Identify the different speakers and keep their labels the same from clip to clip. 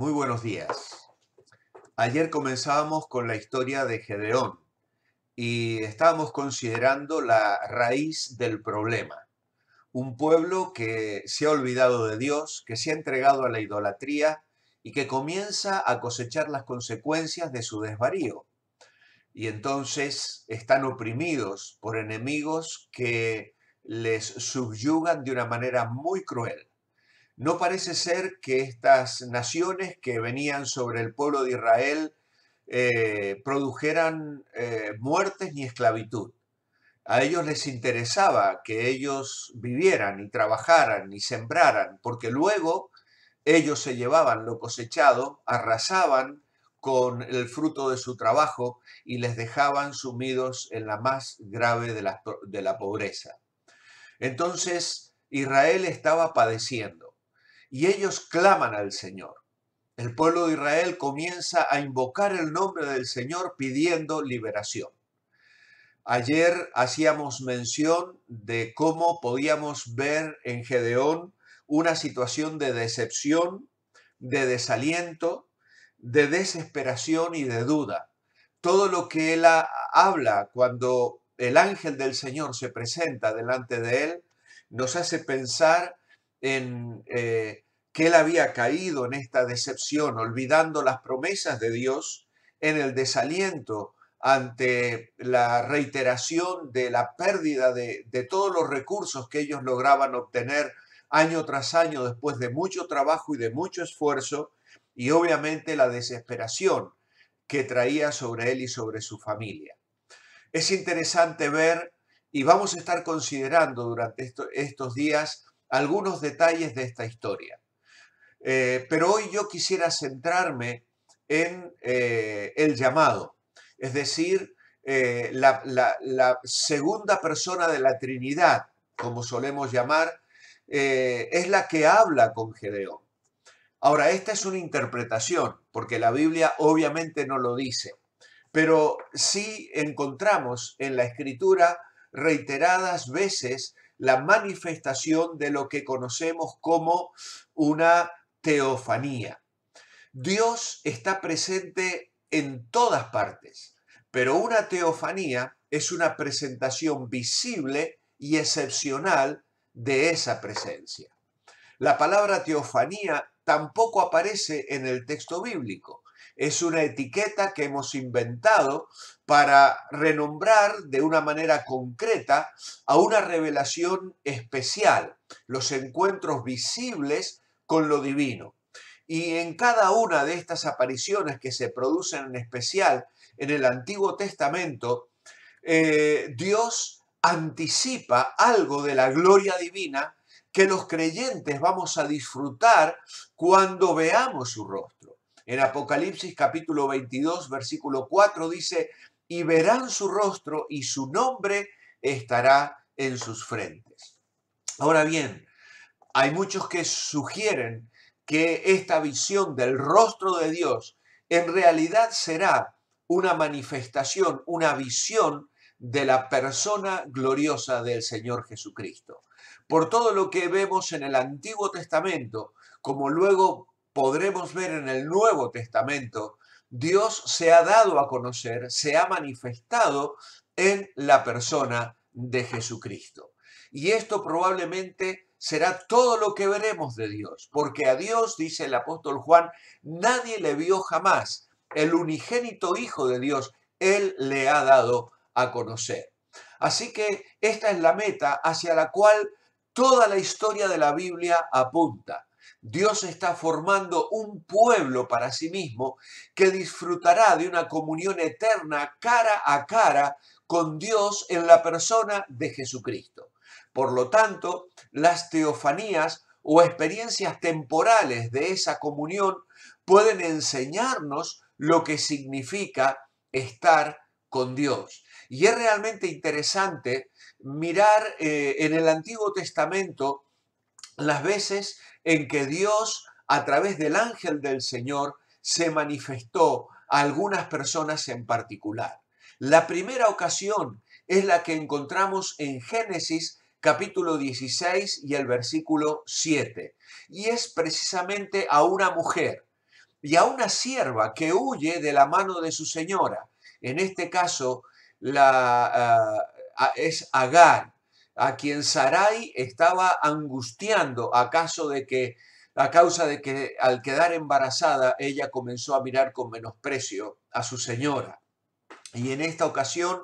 Speaker 1: Muy buenos días. Ayer comenzábamos con la historia de Gedeón y estábamos considerando la raíz del problema. Un pueblo que se ha olvidado de Dios, que se ha entregado a la idolatría y que comienza a cosechar las consecuencias de su desvarío. Y entonces están oprimidos por enemigos que les subyugan de una manera muy cruel. No parece ser que estas naciones que venían sobre el pueblo de Israel eh, produjeran eh, muertes ni esclavitud. A ellos les interesaba que ellos vivieran y trabajaran y sembraran, porque luego ellos se llevaban lo cosechado, arrasaban con el fruto de su trabajo y les dejaban sumidos en la más grave de la pobreza. Entonces Israel estaba padeciendo y ellos claman al Señor. El pueblo de Israel comienza a invocar el nombre del Señor pidiendo liberación. Ayer hacíamos mención de cómo podíamos ver en Gedeón una situación de decepción, de desaliento, de desesperación y de duda. Todo lo que él habla cuando el ángel del Señor se presenta delante de él nos hace pensar en eh, que él había caído en esta decepción, olvidando las promesas de Dios, en el desaliento ante la reiteración de la pérdida de, todos los recursos que ellos lograban obtener año tras año después de mucho trabajo y de mucho esfuerzo, y obviamente la desesperación que traía sobre él y sobre su familia. Es interesante ver, y vamos a estar considerando durante estos días, algunos detalles de esta historia. Eh, pero hoy yo quisiera centrarme en eh, el llamado, es decir, eh, la, la, segunda persona de la Trinidad, como solemos llamar, es la que habla con Gedeón. Ahora, esta es una interpretación, porque la Biblia obviamente no lo dice, pero sí encontramos en la Escritura reiteradas veces la manifestación de lo que conocemos como una teofanía. Dios está presente en todas partes, pero una teofanía es una presentación visible y excepcional de esa presencia. La palabra teofanía tampoco aparece en el texto bíblico. Es una etiqueta que hemos inventado para renombrar de una manera concreta a una revelación especial, los encuentros visibles con lo divino. Y en cada una de estas apariciones que se producen en especial en el Antiguo Testamento, eh, Dios anticipa algo de la gloria divina que los creyentes vamos a disfrutar cuando veamos su rostro. En Apocalipsis capítulo 22, versículo 4 dice, y verán su rostro y su nombre estará en sus frentes. Ahora bien, hay muchos que sugieren que esta visión del rostro de Dios en realidad será una manifestación, una visión de la persona gloriosa del Señor Jesucristo. Por todo lo que vemos en el Antiguo Testamento, como luego podremos ver en el Nuevo Testamento, Dios se ha dado a conocer, se ha manifestado en la persona de Jesucristo. Y esto probablemente será todo lo que veremos de Dios, porque a Dios, dice el apóstol Juan, nadie le vio jamás. El unigénito Hijo de Dios, Él le ha dado a conocer. Así que esta es la meta hacia la cual toda la historia de la Biblia apunta. Dios está formando un pueblo para sí mismo que disfrutará de una comunión eterna cara a cara con Dios en la persona de Jesucristo. Por lo tanto, las teofanías o experiencias temporales de esa comunión pueden enseñarnos lo que significa estar con Dios. Y es realmente interesante mirar eh, en el Antiguo Testamento las veces en que Dios, a través del ángel del Señor, se manifestó a algunas personas en particular. La primera ocasión es la que encontramos en Génesis capítulo 16 y el versículo 7. Y es precisamente a una mujer y a una sierva que huye de la mano de su señora. En este caso la, ah, ah, es Agar a quien Sarai estaba angustiando de que a causa de que al quedar embarazada ella comenzó a mirar con menosprecio a su señora. Y en esta ocasión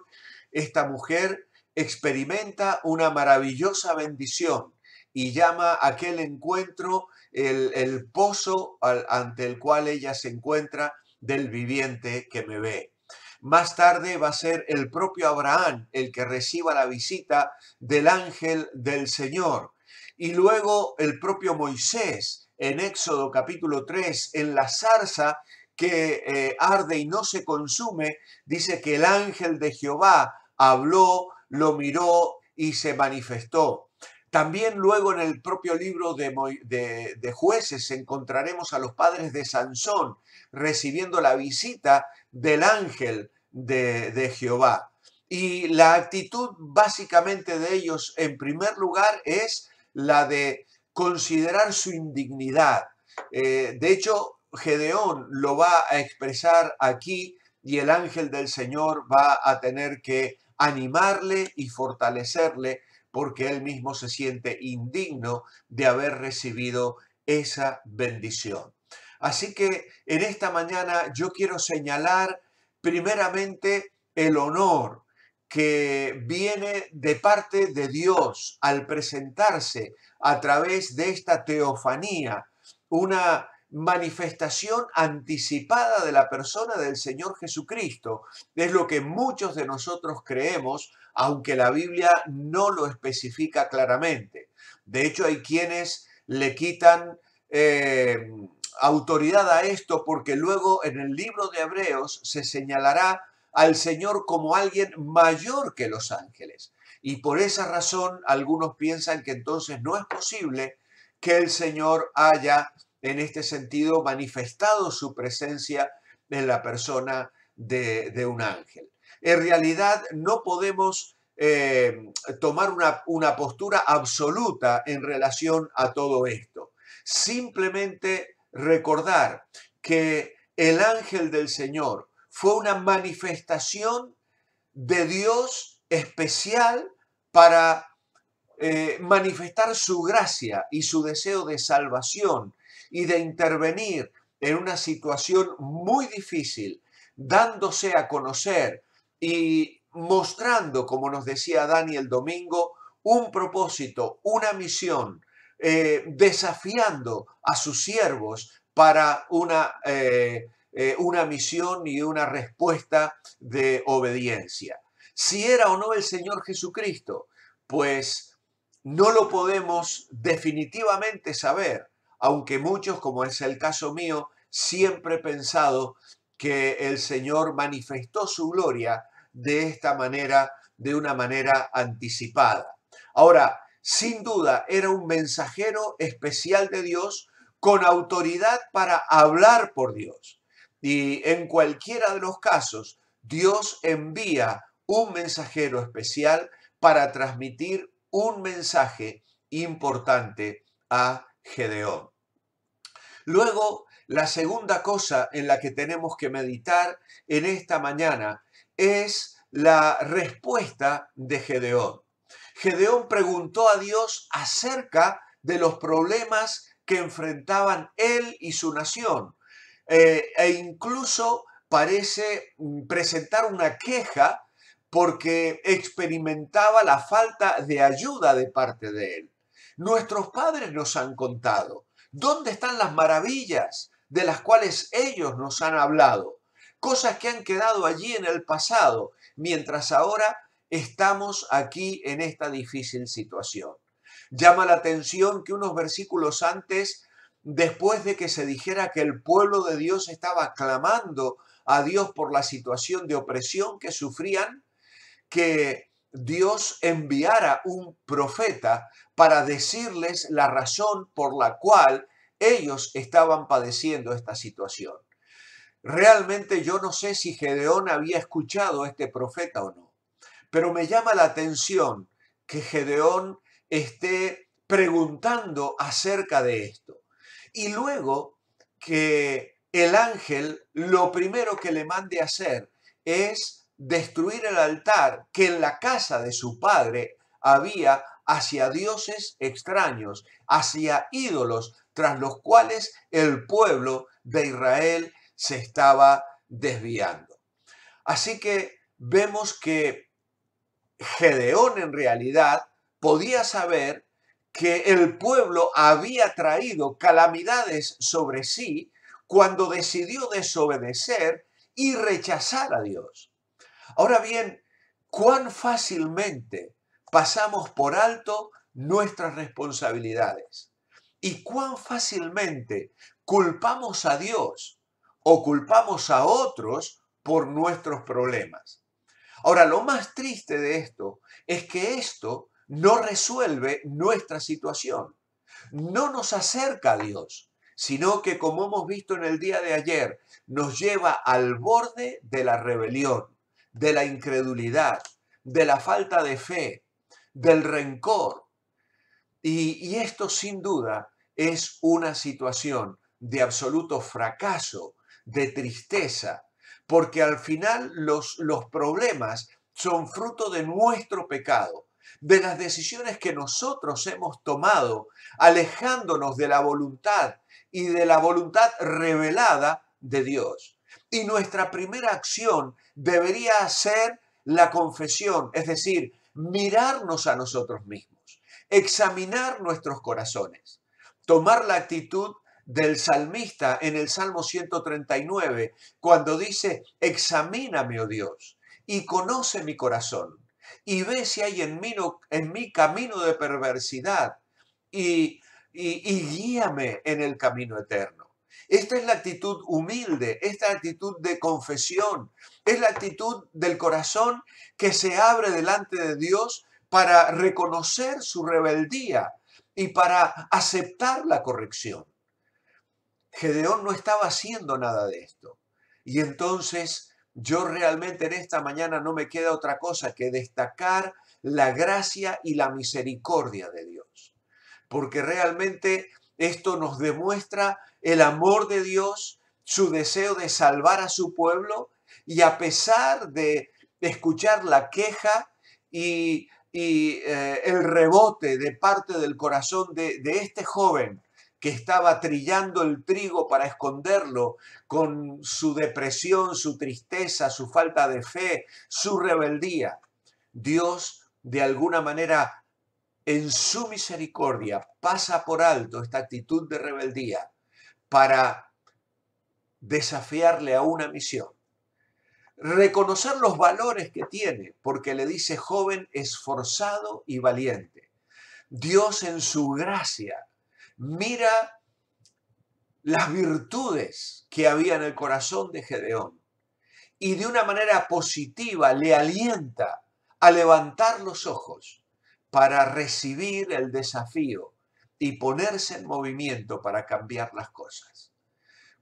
Speaker 1: esta mujer experimenta una maravillosa bendición y llama aquel encuentro el, pozo ante el cual ella se encuentra del viviente que me ve. Más tarde va a ser el propio Abraham el que reciba la visita del ángel del Señor. Y luego el propio Moisés en Éxodo capítulo 3, en la zarza que eh, arde y no se consume, dice que el ángel de Jehová habló, lo miró y se manifestó. También luego en el propio libro de, de, jueces encontraremos a los padres de Sansón recibiendo la visita del ángel de, Jehová. Y la actitud básicamente de ellos, en primer lugar, es la de considerar su indignidad. Eh, de hecho, Gedeón lo va a expresar aquí y el ángel del Señor va a tener que animarle y fortalecerle porque él mismo se siente indigno de haber recibido esa bendición. Así que en esta mañana yo quiero señalar primeramente el honor que viene de parte de Dios al presentarse a través de esta teofanía, una manifestación anticipada de la persona del Señor Jesucristo. Es lo que muchos de nosotros creemos, aunque la Biblia no lo especifica claramente. De hecho, hay quienes le quitan... Eh, autoridad a esto porque luego en el libro de Hebreos se señalará al Señor como alguien mayor que los ángeles. Y por esa razón algunos piensan que entonces no es posible que el Señor haya en este sentido manifestado su presencia en la persona de, un ángel. En realidad no podemos eh, tomar una, una postura absoluta en relación a todo esto. Simplemente recordar que el ángel del Señor fue una manifestación de Dios especial para eh, manifestar su gracia y su deseo de salvación y de intervenir en una situación muy difícil, dándose a conocer y mostrando, como nos decía Daniel domingo, un propósito, una misión eh, desafiando a sus siervos para una, eh, eh, una misión y una respuesta de obediencia. Si era o no el Señor Jesucristo, pues no lo podemos definitivamente saber, aunque muchos, como es el caso mío, siempre he pensado que el Señor manifestó su gloria de esta manera, de una manera anticipada. Ahora, sin duda era un mensajero especial de Dios con autoridad para hablar por Dios. Y en cualquiera de los casos, Dios envía un mensajero especial para transmitir un mensaje importante a Gedeón. Luego, la segunda cosa en la que tenemos que meditar en esta mañana es la respuesta de Gedeón. Gedeón preguntó a Dios acerca de los problemas que enfrentaban él y su nación. Eh, e incluso parece mm, presentar una queja porque experimentaba la falta de ayuda de parte de él. Nuestros padres nos han contado. ¿Dónde están las maravillas de las cuales ellos nos han hablado? Cosas que han quedado allí en el pasado, mientras ahora estamos aquí en esta difícil situación. Llama la atención que unos versículos antes, después de que se dijera que el pueblo de Dios estaba clamando a Dios por la situación de opresión que sufrían, que Dios enviara un profeta para decirles la razón por la cual ellos estaban padeciendo esta situación. Realmente yo no sé si Gedeón había escuchado a este profeta o no. Pero me llama la atención que Gedeón esté preguntando acerca de esto. Y luego que el ángel lo primero que le mande hacer es destruir el altar que en la casa de su padre había hacia dioses extraños, hacia ídolos tras los cuales el pueblo de Israel se estaba desviando. Así que vemos que Gedeón en realidad podía saber que el pueblo había traído calamidades sobre sí cuando decidió desobedecer y rechazar a Dios. Ahora bien, cuán fácilmente pasamos por alto nuestras responsabilidades y cuán fácilmente culpamos a Dios o culpamos a otros por nuestros problemas. Ahora, lo más triste de esto es que esto no resuelve nuestra situación, no nos acerca a Dios, sino que como hemos visto en el día de ayer, nos lleva al borde de la rebelión, de la incredulidad, de la falta de fe, del rencor. Y, esto sin duda es una situación de absoluto fracaso, de tristeza, porque al final los, los problemas son fruto de nuestro pecado, de las decisiones que nosotros hemos tomado, alejándonos de la voluntad y de la voluntad revelada de Dios. Y nuestra primera acción debería ser la confesión, es decir, mirarnos a nosotros mismos, examinar nuestros corazones, tomar la actitud del salmista en el Salmo 139, cuando dice, examíname, oh Dios, y conoce mi corazón, y ve si hay en mí, en camino de perversidad, y guíame en el camino eterno. Esta es la actitud humilde, esta actitud de confesión, es la actitud del corazón que se abre delante de Dios para reconocer su rebeldía y para aceptar la corrección. Gedeón no estaba haciendo nada de esto. Y entonces yo realmente en esta mañana no me queda otra cosa que destacar la gracia y la misericordia de Dios. Porque realmente esto nos demuestra el amor de Dios, su deseo de salvar a su pueblo y a pesar de escuchar la queja y, eh, el rebote de parte del corazón de este joven que estaba trillando el trigo para esconderlo, con su depresión, su tristeza, su falta de fe, su rebeldía. Dios, de alguna manera, en su misericordia, pasa por alto esta actitud de rebeldía para desafiarle a una misión. Reconocer los valores que tiene, porque le dice joven esforzado y valiente. Dios en su gracia mira las virtudes que había en el corazón de Gedeón y de una manera positiva le alienta a levantar los ojos para recibir el desafío y ponerse en movimiento para cambiar las cosas.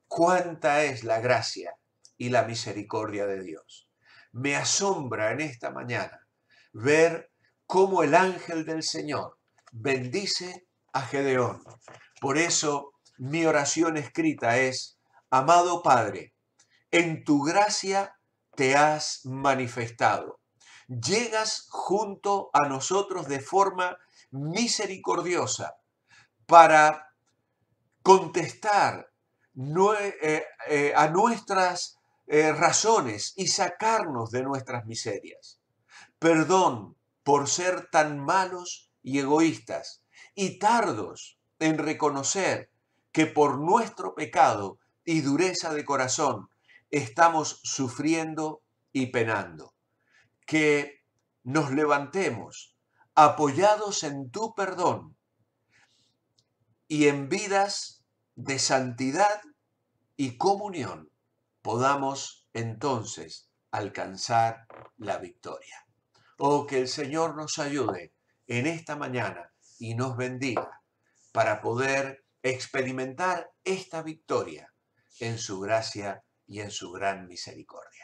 Speaker 1: Cuánta es la gracia y la misericordia de Dios. Me asombra en esta mañana ver cómo el ángel del Señor bendice a Gedeón. Por eso mi oración escrita es, amado Padre, en tu gracia te has manifestado. Llegas junto a nosotros de forma misericordiosa para contestar eh, eh, a nuestras eh, razones y sacarnos de nuestras miserias. Perdón por ser tan malos y egoístas y tardos en reconocer que por nuestro pecado y dureza de corazón estamos sufriendo y penando. Que nos levantemos apoyados en tu perdón y en vidas de santidad y comunión podamos entonces alcanzar la victoria. Oh, que el Señor nos ayude en esta mañana y nos bendiga para poder experimentar esta victoria en su gracia y en su gran misericordia.